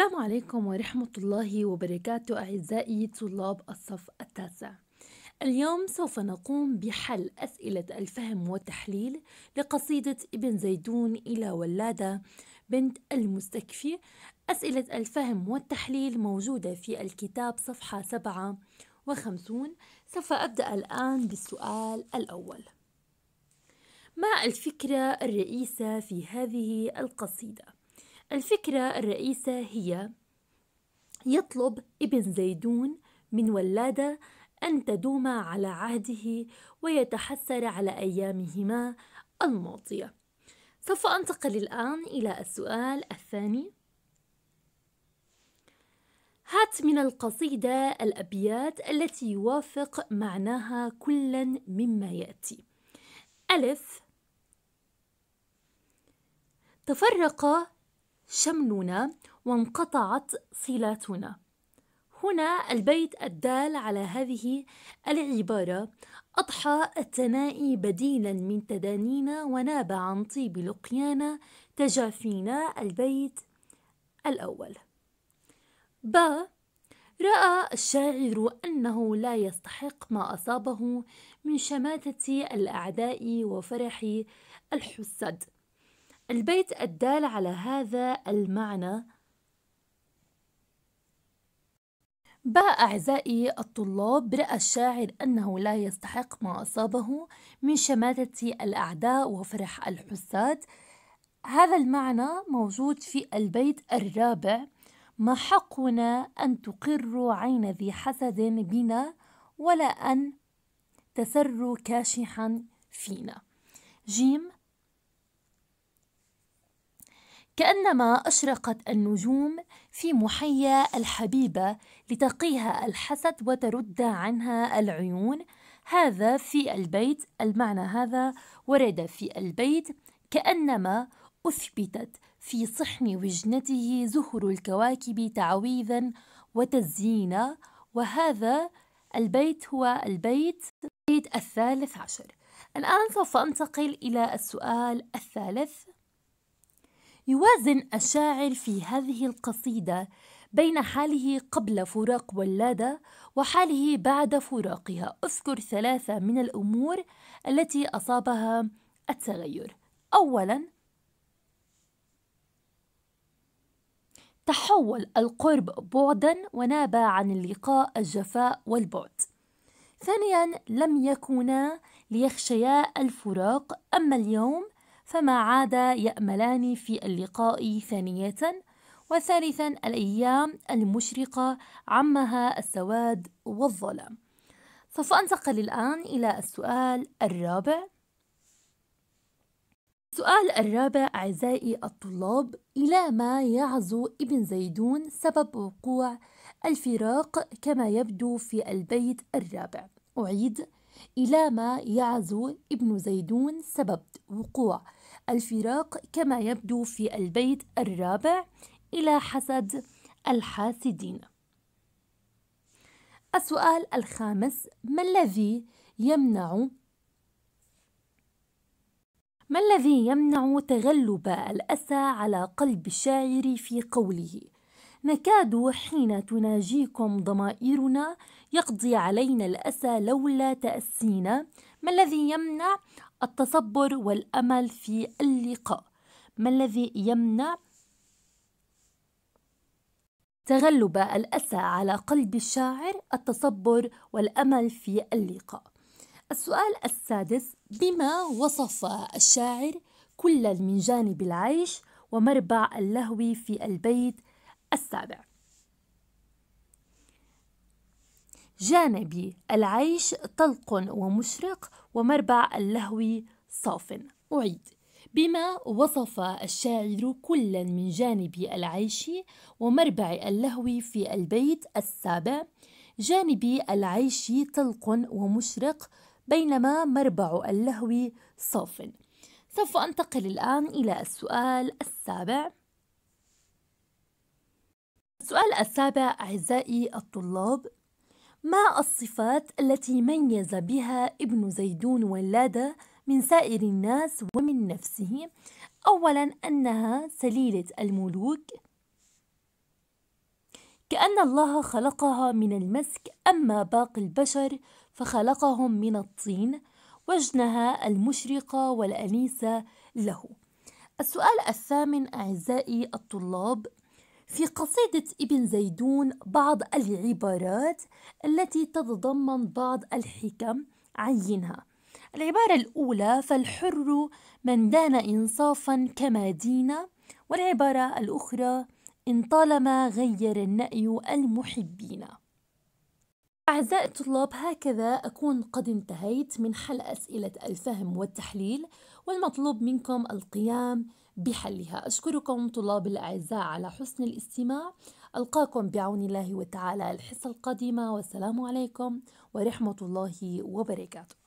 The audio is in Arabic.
السلام عليكم ورحمة الله وبركاته أعزائي طلاب الصف التاسع اليوم سوف نقوم بحل أسئلة الفهم والتحليل لقصيدة ابن زيدون إلى ولادة بنت المستكفي أسئلة الفهم والتحليل موجودة في الكتاب صفحة 57 سوف أبدأ الآن بالسؤال الأول ما الفكرة الرئيسة في هذه القصيدة؟ الفكرة الرئيسة هي يطلب ابن زيدون من ولادة أن تدوم على عهده ويتحسر على أيامهما الماضية سوف أنتقل الآن إلى السؤال الثاني هات من القصيدة الأبيات التي يوافق معناها كلا مما يأتي ألف تفرق شملنا وانقطعت صلاتنا هنا البيت الدال على هذه العبارة أضحى التنائي بديلا من تدانينا وناب عن طيب لقيانا تجافينا البيت الأول ب رأى الشاعر أنه لا يستحق ما أصابه من شماتة الأعداء وفرح الحسد البيت الدال على هذا المعنى باء أعزائي الطلاب برأى الشاعر أنه لا يستحق ما أصابه من شماتة الأعداء وفرح الحساد هذا المعنى موجود في البيت الرابع ما حقنا أن تقر عين ذي حسد بنا ولا أن تسر كاشحا فينا جيم كأنما أشرقت النجوم في محيا الحبيبة لتقيها الحسد وترد عنها العيون هذا في البيت المعنى هذا ورد في البيت كأنما أثبتت في صحن وجنته زهر الكواكب تعويذا وتزيينا وهذا البيت هو البيت البيت الثالث عشر الآن سوف أنتقل إلى السؤال الثالث يوازن الشاعر في هذه القصيدة بين حاله قبل فراق ولادة وحاله بعد فراقها اذكر ثلاثة من الأمور التي أصابها التغير أولا تحول القرب بعدا ونابى عن اللقاء الجفاء والبعد ثانيا لم يكونا ليخشيا الفراق أما اليوم فما عادا يأملان في اللقاء ثانية وثالثا الأيام المشرقة عمها السواد والظلام سوف أنتقل الآن إلى السؤال الرابع السؤال الرابع أعزائي الطلاب إلى ما يعزو ابن زيدون سبب وقوع الفراق كما يبدو في البيت الرابع أعيد إلى ما يعزو ابن زيدون سبب وقوع الفراق كما يبدو في البيت الرابع إلى حسد الحاسدين السؤال الخامس ما الذي يمنع ما الذي يمنع تغلب الأسى على قلب الشاعر في قوله نكاد حين تناجيكم ضمائرنا يقضي علينا الأسى لولا تأسينا ما الذي يمنع التصبر والأمل في اللقاء ما الذي يمنع تغلب الأسى على قلب الشاعر التصبر والأمل في اللقاء السؤال السادس بما وصف الشاعر كل من جانب العيش ومربع اللهو في البيت السابع جانبي العيش طلق ومشرق ومربع اللهو صاف أعيد بما وصف الشاعر كلا من جانبي العيش ومربع اللهو في البيت السابع جانبي العيش طلق ومشرق بينما مربع اللهو صاف سوف أنتقل الآن إلى السؤال السابع السؤال السابع أعزائي الطلاب ما الصفات التي ميز بها ابن زيدون ولادة من سائر الناس ومن نفسه أولا أنها سليلة الملوك كأن الله خلقها من المسك أما باقي البشر فخلقهم من الطين وجنها المشرقة والأنيسة له السؤال الثامن أعزائي الطلاب في قصيدة ابن زيدون بعض العبارات التي تتضمن بعض الحكم عينها العبارة الأولى فالحر من دان إنصافا كما دين والعبارة الأخرى إن طالما غير النأي المحبين أعزائي الطلاب هكذا أكون قد انتهيت من حل أسئلة الفهم والتحليل والمطلوب منكم القيام بحلها أشكركم طلاب الأعزاء على حسن الاستماع ألقاكم بعون الله وتعالى الحصة القادمة والسلام عليكم ورحمة الله وبركاته